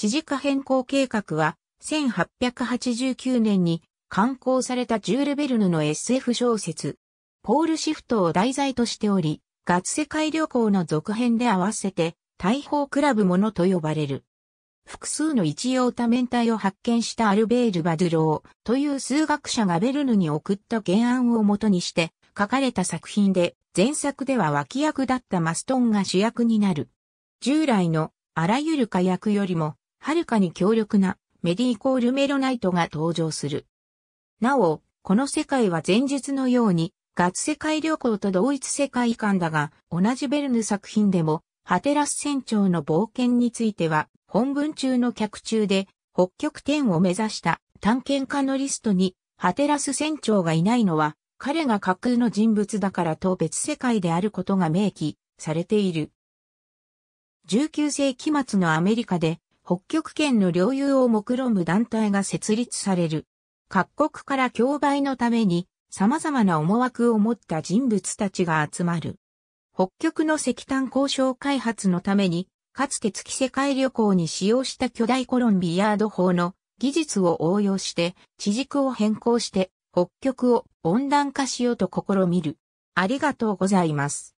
知事化変更計画は、1889年に刊行されたジュール・ベルヌの SF 小説、ポールシフトを題材としており、ガツ世界旅行の続編で合わせて、大砲クラブものと呼ばれる。複数の一様多面体を発見したアルベール・バドゥローという数学者がベルヌに送った原案をもとにして書かれた作品で、前作では脇役だったマストンが主役になる。従来のあらゆる火薬よりもはるかに強力なメディーコールメロナイトが登場する。なお、この世界は前述のように、ガツ世界旅行と同一世界観だが、同じベルヌ作品でも、ハテラス船長の冒険については、本文中の客中で、北極点を目指した探検家のリストに、ハテラス船長がいないのは、彼が架空の人物だからと別世界であることが明記されている。19世紀末のアメリカで北極圏の領有を目論む団体が設立される。各国から競売のために様々な思惑を持った人物たちが集まる。北極の石炭交渉開発のために、かつて月世界旅行に使用した巨大コロンビヤード法の技術を応用して、地軸を変更して、北極を温暖化しようと試みる。ありがとうございます。